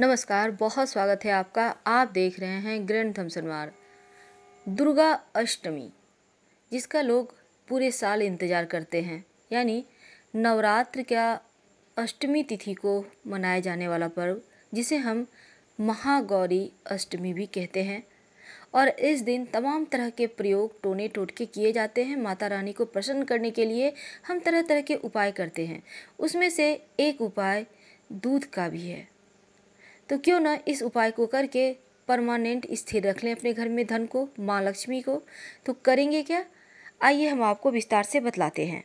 नमस्कार बहुत स्वागत है आपका आप देख रहे हैं ग्रैंड धमसनवार दुर्गा अष्टमी जिसका लोग पूरे साल इंतज़ार करते हैं यानी नवरात्र का अष्टमी तिथि को मनाया जाने वाला पर्व जिसे हम महागौरी अष्टमी भी कहते हैं और इस दिन तमाम तरह के प्रयोग टोने टोटके किए जाते हैं माता रानी को प्रसन्न करने के लिए हम तरह तरह के उपाय करते हैं उसमें से एक उपाय दूध का भी है तो क्यों ना इस उपाय को करके परमानेंट स्थिर रख लें अपने घर में धन को माँ लक्ष्मी को तो करेंगे क्या आइए हम आपको विस्तार से बतलाते हैं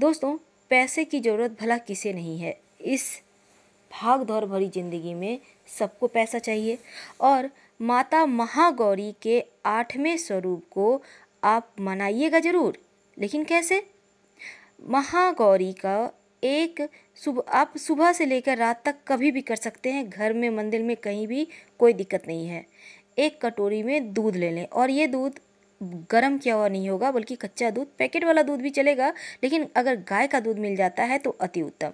दोस्तों पैसे की ज़रूरत भला किसे नहीं है इस भाग दौड़ भरी ज़िंदगी में सबको पैसा चाहिए और माता महागौरी के आठवें स्वरूप को आप मनाइएगा ज़रूर लेकिन कैसे महागौरी का एक सुबह आप सुबह से लेकर रात तक कभी भी कर सकते हैं घर में मंदिर में कहीं भी कोई दिक्कत नहीं है एक कटोरी में दूध ले लें और ये दूध गर्म किया हुआ नहीं होगा बल्कि कच्चा दूध पैकेट वाला दूध भी चलेगा लेकिन अगर गाय का दूध मिल जाता है तो अति उत्तम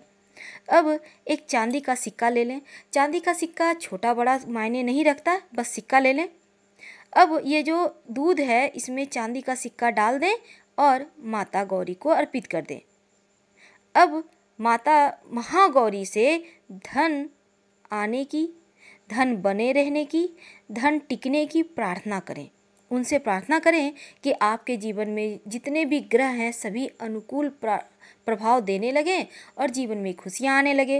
अब एक चांदी का सिक्का ले लें चांदी का सिक्का छोटा बड़ा मायने नहीं रखता बस सिक्का ले लें अब ये जो दूध है इसमें चांदी का सिक्का डाल दें और माता गौरी को अर्पित कर दें अब माता महागौरी से धन आने की धन बने रहने की धन टिकने की प्रार्थना करें उनसे प्रार्थना करें कि आपके जीवन में जितने भी ग्रह हैं सभी अनुकूल प्रभाव देने लगें और जीवन में खुशियाँ आने लगे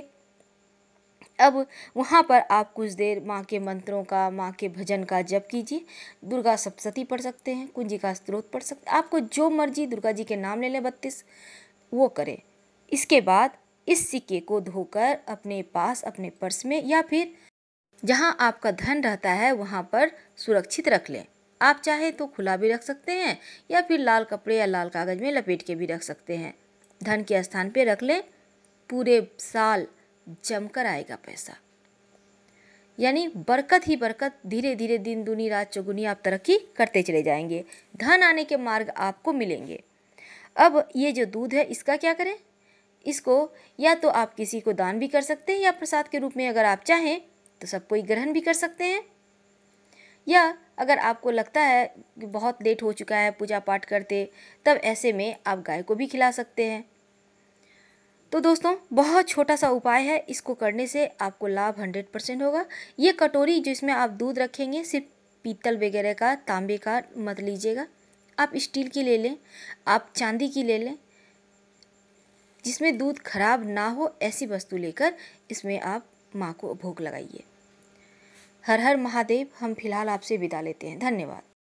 अब वहाँ पर आप कुछ देर माँ के मंत्रों का माँ के भजन का जप कीजिए दुर्गा सप्तशती पढ़ सकते हैं कुंजी का स्त्रोत पढ़ सकते हैं आपको जो मर्जी दुर्गा जी के नाम ले लें बत्तीस वो करें इसके बाद इस सिक्के को धोकर अपने पास अपने पर्स में या फिर जहां आपका धन रहता है वहां पर सुरक्षित रख लें आप चाहे तो खुला भी रख सकते हैं या फिर लाल कपड़े या लाल कागज़ में लपेट के भी रख सकते हैं धन के स्थान पर रख लें पूरे साल जमकर आएगा पैसा यानी बरकत ही बरकत धीरे धीरे दिन दुनी रात चौगुनी आप तरक्की करते चले जाएंगे धन आने के मार्ग आपको मिलेंगे अब ये जो दूध है इसका क्या करें इसको या तो आप किसी को दान भी कर सकते हैं या प्रसाद के रूप में अगर आप चाहें तो सब कोई ग्रहण भी कर सकते हैं या अगर आपको लगता है कि बहुत लेट हो चुका है पूजा पाठ करते तब ऐसे में आप गाय को भी खिला सकते हैं तो दोस्तों बहुत छोटा सा उपाय है इसको करने से आपको लाभ हंड्रेड परसेंट होगा ये कटोरी जिसमें आप दूध रखेंगे सिर्फ पीतल वगैरह का तांबे का मत लीजिएगा आप स्टील की ले लें आप चांदी की ले लें जिसमें दूध खराब ना हो ऐसी वस्तु लेकर इसमें आप माँ को भोग लगाइए हर हर महादेव हम फिलहाल आपसे विदा लेते हैं धन्यवाद